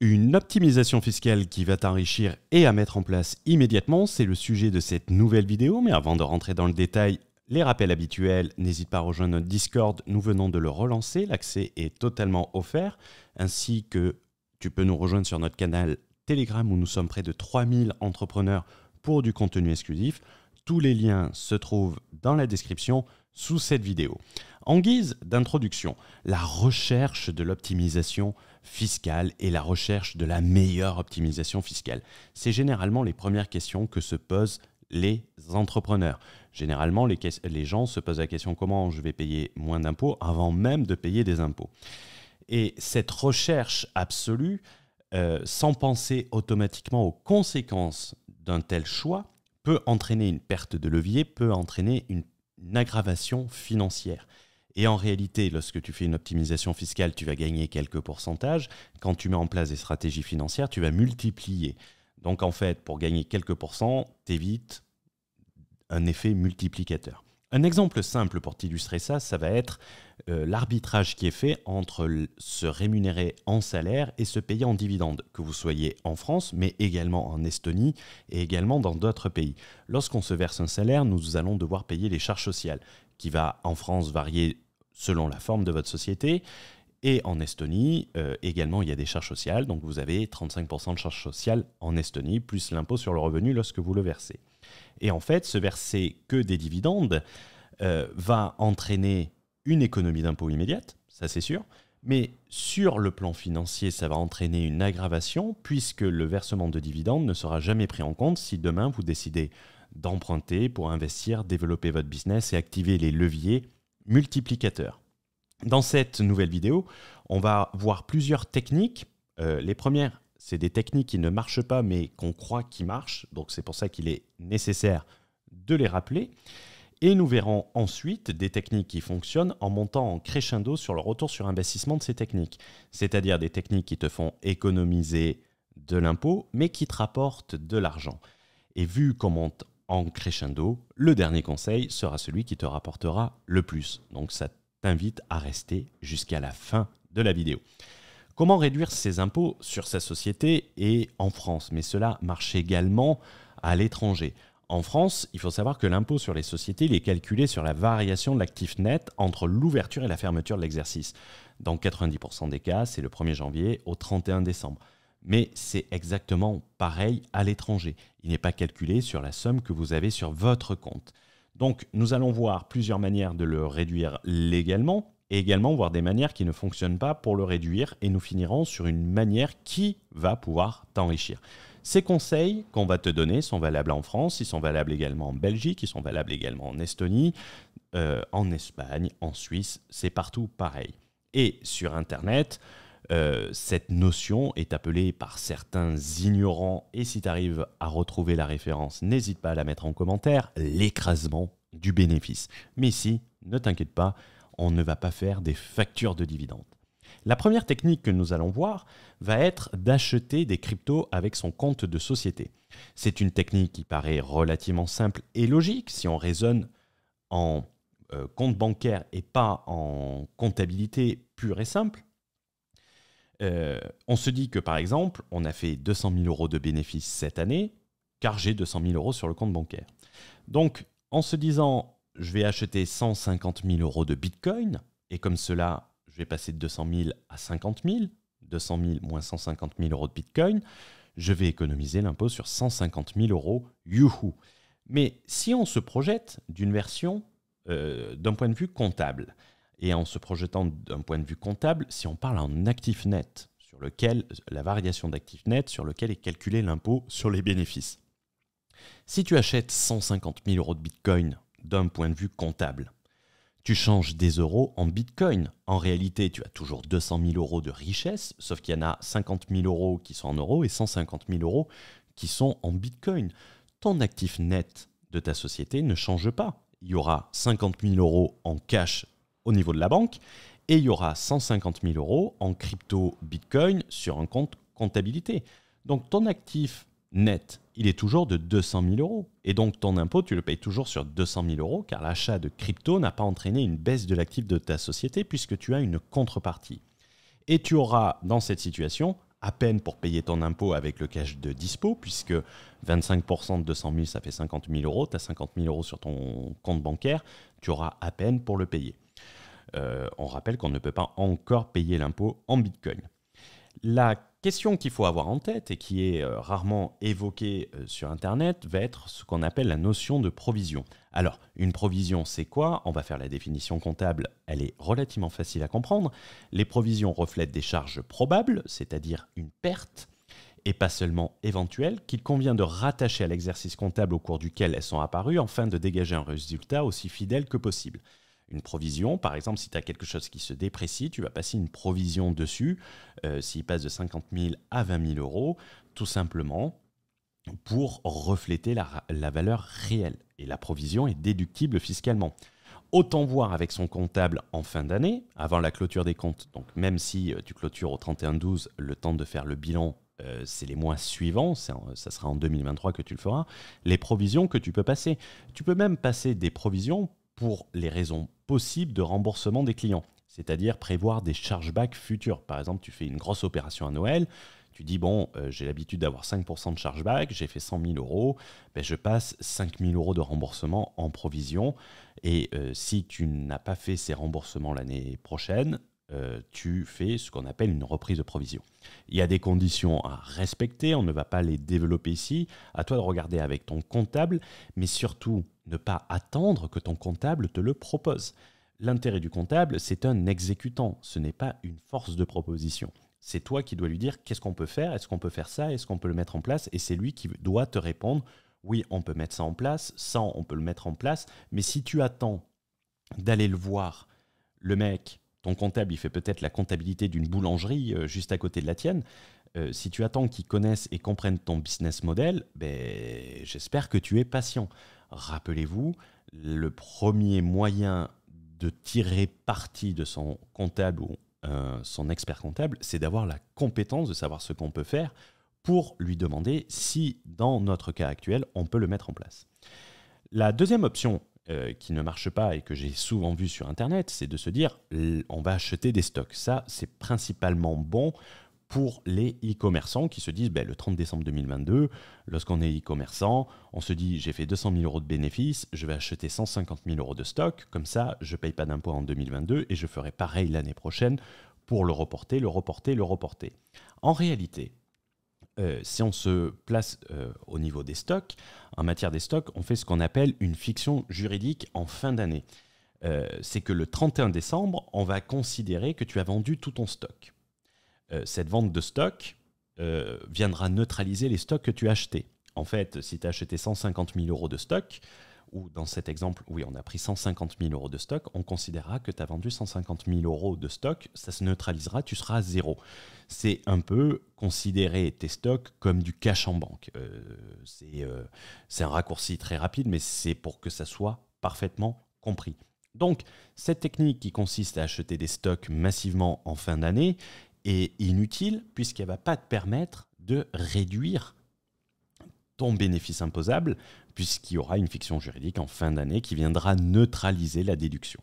Une optimisation fiscale qui va t'enrichir et à mettre en place immédiatement, c'est le sujet de cette nouvelle vidéo, mais avant de rentrer dans le détail, les rappels habituels, n'hésite pas à rejoindre notre Discord, nous venons de le relancer, l'accès est totalement offert, ainsi que tu peux nous rejoindre sur notre canal Telegram où nous sommes près de 3000 entrepreneurs pour du contenu exclusif. Tous les liens se trouvent dans la description sous cette vidéo. En guise d'introduction, la recherche de l'optimisation fiscale et la recherche de la meilleure optimisation fiscale, c'est généralement les premières questions que se posent les entrepreneurs. Généralement, les, gens se posent la question comment je vais payer moins d'impôts avant même de payer des impôts. Et cette recherche absolue, euh, sans penser automatiquement aux conséquences d'un tel choix, peut entraîner une perte de levier, peut entraîner une aggravation financière. Et en réalité, lorsque tu fais une optimisation fiscale, tu vas gagner quelques pourcentages. Quand tu mets en place des stratégies financières, tu vas multiplier. Donc en fait, pour gagner quelques pourcents, tu évites un effet multiplicateur. Un exemple simple pour t'illustrer ça, ça va être euh, l'arbitrage qui est fait entre se rémunérer en salaire et se payer en dividende, que vous soyez en France, mais également en Estonie et également dans d'autres pays. Lorsqu'on se verse un salaire, nous allons devoir payer les charges sociales, qui va en France varier selon la forme de votre société. Et en Estonie, euh, également, il y a des charges sociales. Donc vous avez 35% de charges sociales en Estonie, plus l'impôt sur le revenu lorsque vous le versez. Et en fait, se verser que des dividendes euh, va entraîner une économie d'impôt immédiate, ça c'est sûr, mais sur le plan financier, ça va entraîner une aggravation puisque le versement de dividendes ne sera jamais pris en compte si demain vous décidez d'emprunter pour investir, développer votre business et activer les leviers multiplicateurs. Dans cette nouvelle vidéo, on va voir plusieurs techniques. Euh, les premières c'est des techniques qui ne marchent pas, mais qu'on croit qui marchent. Donc c'est pour ça qu'il est nécessaire de les rappeler. Et nous verrons ensuite des techniques qui fonctionnent en montant en crescendo sur le retour sur investissement de ces techniques. C'est-à-dire des techniques qui te font économiser de l'impôt, mais qui te rapportent de l'argent. Et vu qu'on monte en crescendo, le dernier conseil sera celui qui te rapportera le plus. Donc ça t'invite à rester jusqu'à la fin de la vidéo. Comment réduire ses impôts sur sa société et en France Mais cela marche également à l'étranger. En France, il faut savoir que l'impôt sur les sociétés il est calculé sur la variation de l'actif net entre l'ouverture et la fermeture de l'exercice. Dans 90% des cas, c'est le 1er janvier au 31 décembre. Mais c'est exactement pareil à l'étranger. Il n'est pas calculé sur la somme que vous avez sur votre compte. Donc nous allons voir plusieurs manières de le réduire légalement et également voir des manières qui ne fonctionnent pas pour le réduire et nous finirons sur une manière qui va pouvoir t'enrichir. Ces conseils qu'on va te donner sont valables en France, ils sont valables également en Belgique, ils sont valables également en Estonie, euh, en Espagne, en Suisse, c'est partout pareil. Et sur Internet, euh, cette notion est appelée par certains ignorants, et si tu arrives à retrouver la référence, n'hésite pas à la mettre en commentaire, l'écrasement du bénéfice. Mais si, ne t'inquiète pas, on ne va pas faire des factures de dividendes. La première technique que nous allons voir va être d'acheter des cryptos avec son compte de société. C'est une technique qui paraît relativement simple et logique si on raisonne en euh, compte bancaire et pas en comptabilité pure et simple. Euh, on se dit que par exemple, on a fait 200 000 euros de bénéfices cette année, car j'ai 200 000 euros sur le compte bancaire. Donc, en se disant, je vais acheter 150 000 euros de Bitcoin, et comme cela, je vais passer de 200 000 à 50 000, 200 000 moins 150 000 euros de Bitcoin, je vais économiser l'impôt sur 150 000 euros, youhou. Mais si on se projette d'une version, euh, d'un point de vue comptable, et en se projetant d'un point de vue comptable, si on parle en actif net, sur lequel la variation d'actif net, sur lequel est calculé l'impôt sur les bénéfices. Si tu achètes 150 000 euros de Bitcoin d'un point de vue comptable. Tu changes des euros en bitcoin. En réalité, tu as toujours 200 000 euros de richesse, sauf qu'il y en a 50 000 euros qui sont en euros et 150 000 euros qui sont en bitcoin. Ton actif net de ta société ne change pas. Il y aura 50 000 euros en cash au niveau de la banque et il y aura 150 000 euros en crypto bitcoin sur un compte comptabilité. Donc ton actif net il est toujours de 200 000 euros. Et donc ton impôt, tu le payes toujours sur 200 000 euros car l'achat de crypto n'a pas entraîné une baisse de l'actif de ta société puisque tu as une contrepartie. Et tu auras dans cette situation à peine pour payer ton impôt avec le cash de dispo puisque 25% de 200 000 ça fait 50 000 euros, tu as 50 000 euros sur ton compte bancaire, tu auras à peine pour le payer. Euh, on rappelle qu'on ne peut pas encore payer l'impôt en Bitcoin. La question qu'il faut avoir en tête et qui est euh, rarement évoquée euh, sur Internet va être ce qu'on appelle la notion de provision. Alors, une provision, c'est quoi On va faire la définition comptable, elle est relativement facile à comprendre. Les provisions reflètent des charges probables, c'est-à-dire une perte, et pas seulement éventuelles, qu'il convient de rattacher à l'exercice comptable au cours duquel elles sont apparues, afin de dégager un résultat aussi fidèle que possible une provision. Par exemple, si tu as quelque chose qui se déprécie, tu vas passer une provision dessus, euh, s'il passe de 50 000 à 20 000 euros, tout simplement pour refléter la, valeur réelle. Et la provision est déductible fiscalement. Autant voir avec son comptable en fin d'année, avant la clôture des comptes. Donc même si euh, tu clôtures au 31-12, le temps de faire le bilan, euh, c'est les mois suivants, ça sera en 2023 que tu le feras, les provisions que tu peux passer. Tu peux même passer des provisions pour les raisons possibles de remboursement des clients, c'est-à-dire prévoir des chargebacks futurs. Par exemple, tu fais une grosse opération à Noël, tu dis, bon, euh, j'ai l'habitude d'avoir 5% de chargeback, j'ai fait 100 000 euros, ben, je passe 5 000 euros de remboursement en provision. Et euh, si tu n'as pas fait ces remboursements l'année prochaine, euh, tu fais ce qu'on appelle une reprise de provision. Il y a des conditions à respecter, on ne va pas les développer ici. À toi de regarder avec ton comptable, mais surtout, ne pas attendre que ton comptable te le propose. L'intérêt du comptable, c'est un exécutant, ce n'est pas une force de proposition. C'est toi qui dois lui dire qu'est-ce qu'on peut faire, est-ce qu'on peut faire ça, est-ce qu'on peut le mettre en place, et c'est lui qui doit te répondre oui, on peut mettre ça en place, ça, on peut le mettre en place, mais si tu attends d'aller le voir, le mec, ton comptable, il fait peut-être la comptabilité d'une boulangerie euh, juste à côté de la tienne, euh, si tu attends qu'il connaisse et comprenne ton business model, ben, j'espère que tu es patient. Rappelez-vous, le premier moyen de tirer parti de son comptable ou euh, son expert comptable, c'est d'avoir la compétence de savoir ce qu'on peut faire pour lui demander si, dans notre cas actuel, on peut le mettre en place. La deuxième option euh, qui ne marche pas et que j'ai souvent vue sur Internet, c'est de se dire on va acheter des stocks. Ça, c'est principalement bon pour les e-commerçants qui se disent ben, le 30 décembre 2022, lorsqu'on est e-commerçant, on se dit j'ai fait 200 000 euros de bénéfices, je vais acheter 150 000 euros de stock, comme ça je ne paye pas d'impôts en 2022 et je ferai pareil l'année prochaine pour le reporter, le reporter, le reporter. En réalité, euh, si on se place euh, au niveau des stocks, en matière des stocks, on fait ce qu'on appelle une fiction juridique en fin d'année. Euh, c'est que le 31 décembre, on va considérer que tu as vendu tout ton stock. Euh, cette vente de stock euh, viendra neutraliser les stocks que tu as achetés. En fait, si tu as acheté 150 000 euros de stock, ou dans cet exemple, oui, on a pris 150 000 euros de stock, on considérera que tu as vendu 150 000 euros de stock, ça se neutralisera, tu seras à zéro. C'est un peu considérer tes stocks comme du cash en banque. Euh, c'est un raccourci très rapide, mais c'est pour que ça soit parfaitement compris. Donc, cette technique qui consiste à acheter des stocks massivement en fin d'année est inutile puisqu'elle ne va pas te permettre de réduire ton bénéfice imposable puisqu'il y aura une fiction juridique en fin d'année qui viendra neutraliser la déduction.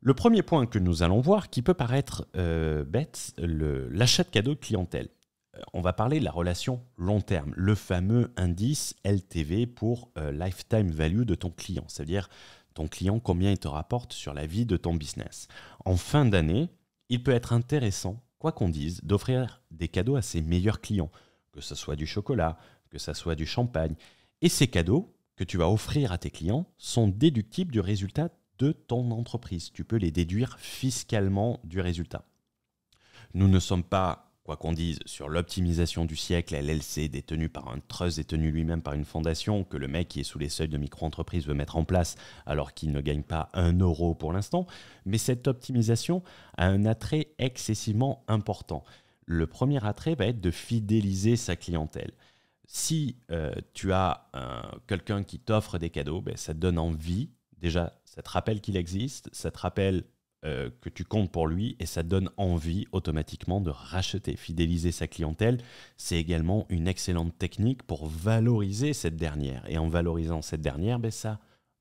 Le premier point que nous allons voir, qui peut paraître euh, bête, l'achat de cadeaux clientèle. Euh, on va parler de la relation long terme, le fameux indice LTV pour euh, lifetime value de ton client, c'est-à-dire ton client combien il te rapporte sur la vie de ton business. En fin d'année, il peut être intéressant, quoi qu'on dise, d'offrir des cadeaux à ses meilleurs clients, que ce soit du chocolat, que ce soit du champagne. Et ces cadeaux que tu vas offrir à tes clients sont déductibles du résultat de ton entreprise. Tu peux les déduire fiscalement du résultat. Nous ne sommes pas Quoi qu'on dise sur l'optimisation du siècle, LLC détenu par un trust détenu lui-même par une fondation que le mec qui est sous les seuils de micro-entreprise veut mettre en place alors qu'il ne gagne pas un euro pour l'instant, mais cette optimisation a un attrait excessivement important. Le premier attrait va être de fidéliser sa clientèle si euh, tu as quelqu'un qui t'offre des cadeaux, ben, ça te donne envie. Déjà, ça te rappelle qu'il existe, ça te rappelle euh, que tu comptes pour lui et ça donne envie automatiquement de racheter. Fidéliser sa clientèle, c'est également une excellente technique pour valoriser cette dernière. Et en valorisant cette dernière, ben, ça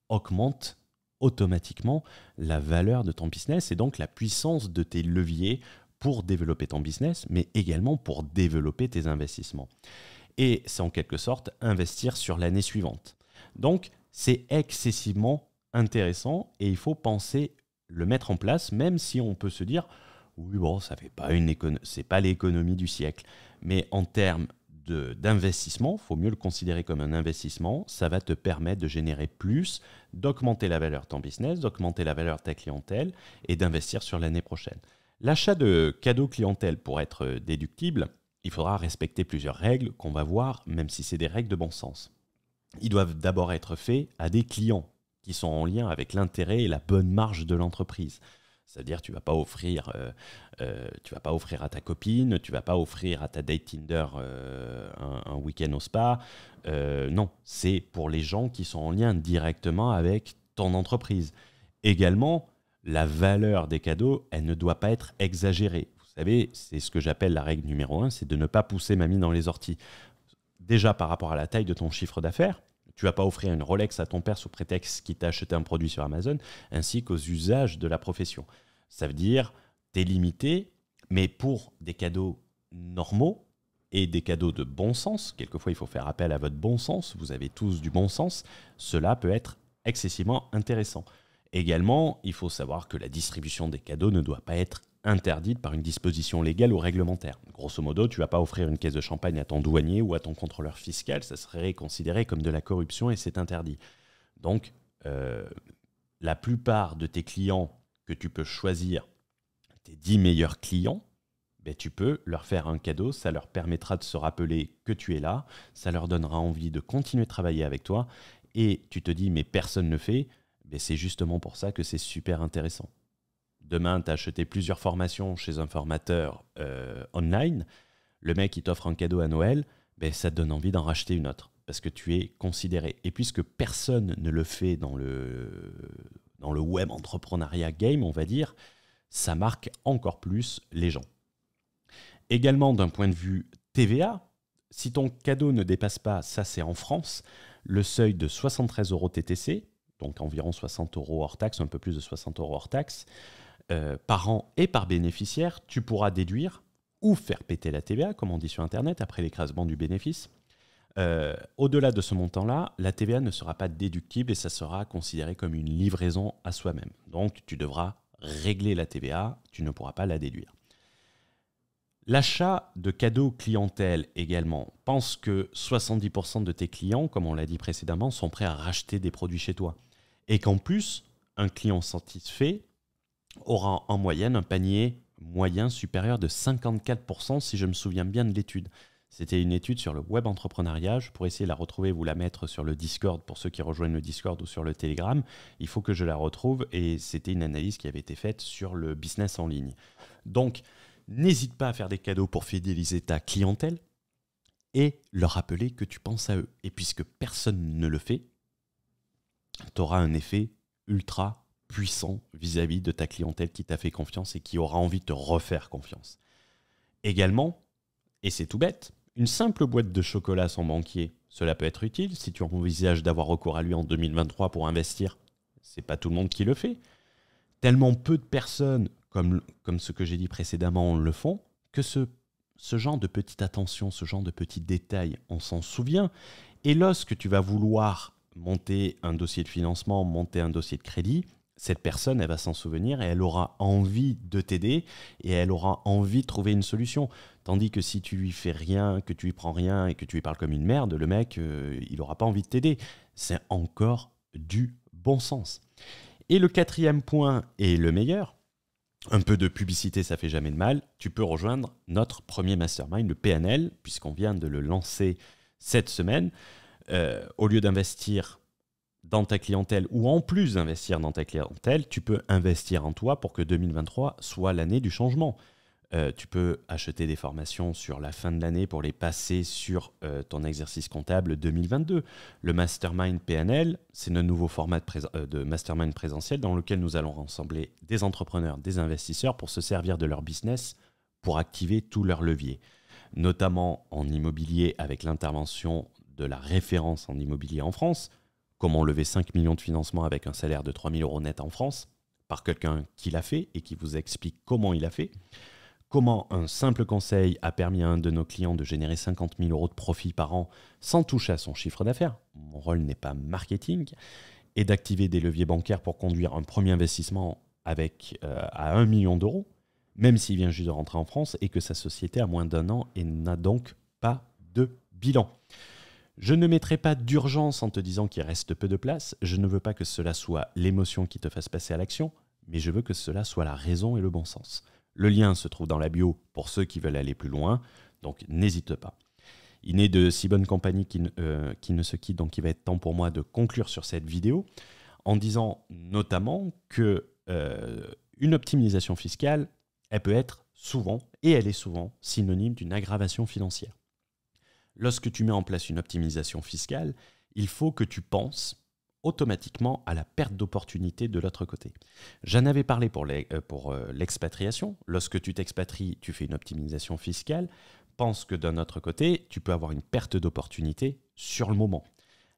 augmente automatiquement la valeur de ton business et donc la puissance de tes leviers pour développer ton business, mais également pour développer tes investissements. Et c'est en quelque sorte investir sur l'année suivante. Donc, c'est excessivement intéressant et il faut penser le mettre en place, même si on peut se dire, oui, bon, ça fait pas une c'est pas l'économie du siècle. Mais en termes d'investissement, il faut mieux le considérer comme un investissement. Ça va te permettre de générer plus, d'augmenter la valeur de ton business, d'augmenter la valeur de ta clientèle et d'investir sur l'année prochaine. L'achat de cadeaux clientèle pour être déductible, il faudra respecter plusieurs règles qu'on va voir, même si c'est des règles de bon sens. Ils doivent d'abord être faits à des clients qui sont en lien avec l'intérêt et la bonne marge de l'entreprise. C'est-à-dire, tu vas pas offrir, euh, euh, tu vas pas offrir à ta copine, tu vas pas offrir à ta date Tinder euh, un, week-end au spa. non, c'est pour les gens qui sont en lien directement avec ton entreprise. Également, la valeur des cadeaux, elle ne doit pas être exagérée. Vous savez, c'est ce que j'appelle la règle numéro un, c'est de ne pas pousser ma mamie dans les orties. Déjà par rapport à la taille de ton chiffre d'affaires, tu vas pas offrir une Rolex à ton père sous prétexte qu'il t'a acheté un produit sur Amazon, ainsi qu'aux usages de la profession. Ça veut dire, tu es limité, mais pour des cadeaux normaux et des cadeaux de bon sens, quelquefois il faut faire appel à votre bon sens, vous avez tous du bon sens, cela peut être excessivement intéressant. Également, il faut savoir que la distribution des cadeaux ne doit pas être interdite par une disposition légale ou réglementaire. Grosso modo, tu vas pas offrir une caisse de champagne à ton douanier ou à ton contrôleur fiscal, ça serait considéré comme de la corruption et c'est interdit. Donc, euh, la plupart de tes clients que tu peux choisir, tes 10 meilleurs clients, ben, tu peux leur faire un cadeau, ça leur permettra de se rappeler que tu es là, ça leur donnera envie de continuer de travailler avec toi, et tu te dis mais personne ne fait, mais ben, c'est justement pour ça que c'est super intéressant demain, tu as acheté plusieurs formations chez un formateur euh, online, le mec, il t'offre un cadeau à Noël, mais ben, ça te donne envie d'en racheter une autre, parce que tu es considéré. Et puisque personne ne le fait dans le, dans le web entrepreneuriat game, on va dire, ça marque encore plus les gens. Également, d'un point de vue TVA, si ton cadeau ne dépasse pas, ça c'est en France, le seuil de 73 euros TTC, donc environ 60 euros hors taxe, un peu plus de 60 euros hors taxe, euh, par an et par bénéficiaire, tu pourras déduire ou faire péter la TVA, comme on dit sur Internet, après l'écrasement du bénéfice. Euh, au-delà de ce montant-là, la TVA ne sera pas déductible et ça sera considéré comme une livraison à soi-même. Donc tu devras régler la TVA, tu ne pourras pas la déduire. L'achat de cadeaux clientèle également. Pense que 70% de tes clients, comme on l'a dit précédemment, sont prêts à racheter des produits chez toi. Et qu'en plus, un client satisfait aura en moyenne un panier moyen supérieur de 54%, si je me souviens bien de l'étude. C'était une étude sur le web entrepreneuriat. Je essayer de la retrouver, vous la mettre sur le Discord pour ceux qui rejoignent le Discord ou sur le Telegram. Il faut que je la retrouve et c'était une analyse qui avait été faite sur le business en ligne. Donc, n'hésite pas à faire des cadeaux pour fidéliser ta clientèle et leur rappeler que tu penses à eux. Et puisque personne ne le fait, tu auras un effet ultra puissant vis-à-vis de ta clientèle qui t'a fait confiance et qui aura envie de te refaire confiance. Également, et c'est tout bête, une simple boîte de chocolat sans banquier, cela peut être utile si tu envisages d'avoir recours à lui en 2023 pour investir. C'est pas tout le monde qui le fait. Tellement peu de personnes, comme, ce que j'ai dit précédemment, le font, que ce, ce genre de petite attention, ce genre de petits détails, on s'en souvient. Et lorsque tu vas vouloir monter un dossier de financement, monter un dossier de crédit, cette personne, elle va s'en souvenir et elle aura envie de t'aider et elle aura envie de trouver une solution. Tandis que si tu lui fais rien, que tu lui prends rien et que tu lui parles comme une merde, le mec, euh, il n'aura pas envie de t'aider. C'est encore du bon sens. Et le quatrième point est le meilleur. Un peu de publicité, ça fait jamais de mal. Tu peux rejoindre notre premier mastermind, le PNL, puisqu'on vient de le lancer cette semaine. Euh, au lieu d'investir dans ta clientèle ou en plus d'investir dans ta clientèle, tu peux investir en toi pour que 2023 soit l'année du changement. Euh, tu peux acheter des formations sur la fin de l'année pour les passer sur euh, ton exercice comptable 2022. Le mastermind PNL, c'est notre nouveau format de, euh, de, mastermind présentiel dans lequel nous allons rassembler des entrepreneurs, des investisseurs pour se servir de leur business pour activer tous leurs leviers, notamment en immobilier avec l'intervention de la référence en immobilier en France, comment lever 5 millions de financement avec un salaire de 000 euros net en France par quelqu'un qui l'a fait et qui vous explique comment il a fait. Comment un simple conseil a permis à un de nos clients de générer 50 000 euros de profit par an sans toucher à son chiffre d'affaires. Mon rôle n'est pas marketing. Et d'activer des leviers bancaires pour conduire un premier investissement avec, euh, à 1 million d'euros, même s'il vient juste de rentrer en France et que sa société a moins d'un an et n'a donc pas de bilan. Je ne mettrai pas d'urgence en te disant qu'il reste peu de place, je ne veux pas que cela soit l'émotion qui te fasse passer à l'action, mais je veux que cela soit la raison et le bon sens. Le lien se trouve dans la bio pour ceux qui veulent aller plus loin, donc n'hésite pas. Il n'est de si bonne compagnie qui ne, euh, qui ne se quitte, donc il va être temps pour moi de conclure sur cette vidéo en disant notamment que euh, une optimisation fiscale, elle peut être souvent, et elle est souvent, synonyme d'une aggravation financière lorsque tu mets en place une optimisation fiscale, il faut que tu penses automatiquement à la perte d'opportunité de l'autre côté. J'en avais parlé pour euh, euh, l'expatriation. Lorsque tu t'expatries, tu fais une optimisation fiscale. Pense que d'un autre côté, tu peux avoir une perte d'opportunité sur le moment.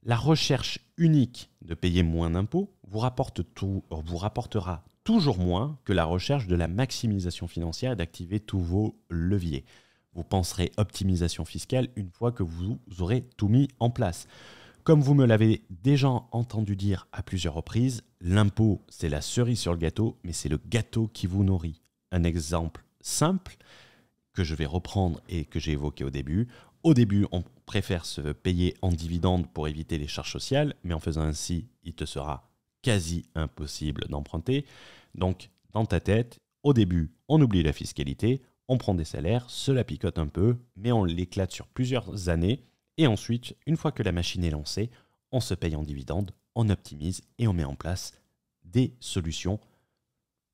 La recherche unique de payer moins d'impôts vous, rapporte euh, rapportera toujours moins que la recherche de la maximisation financière et d'activer tous vos leviers. Vous penserez optimisation fiscale une fois que vous aurez tout mis en place. Comme vous me l'avez déjà entendu dire à plusieurs reprises, l'impôt, c'est la cerise sur le gâteau, mais c'est le gâteau qui vous nourrit. Un exemple simple que je vais reprendre et que j'ai évoqué au début. Au début, on préfère se payer en dividendes pour éviter les charges sociales, mais en faisant ainsi, il te sera quasi impossible d'emprunter. Donc, dans ta tête, au début, on oublie la fiscalité, on prend des salaires, cela picote un peu, mais on l'éclate sur plusieurs années, et ensuite, une fois que la machine est lancée, on se paye en dividendes, on optimise et on met en place des solutions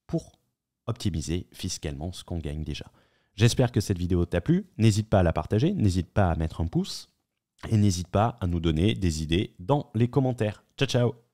pour optimiser fiscalement ce qu'on gagne déjà. J'espère que cette vidéo t'a plu, n'hésite pas à la partager, n'hésite pas à mettre un pouce, et n'hésite pas à nous donner des idées dans les commentaires. Ciao ciao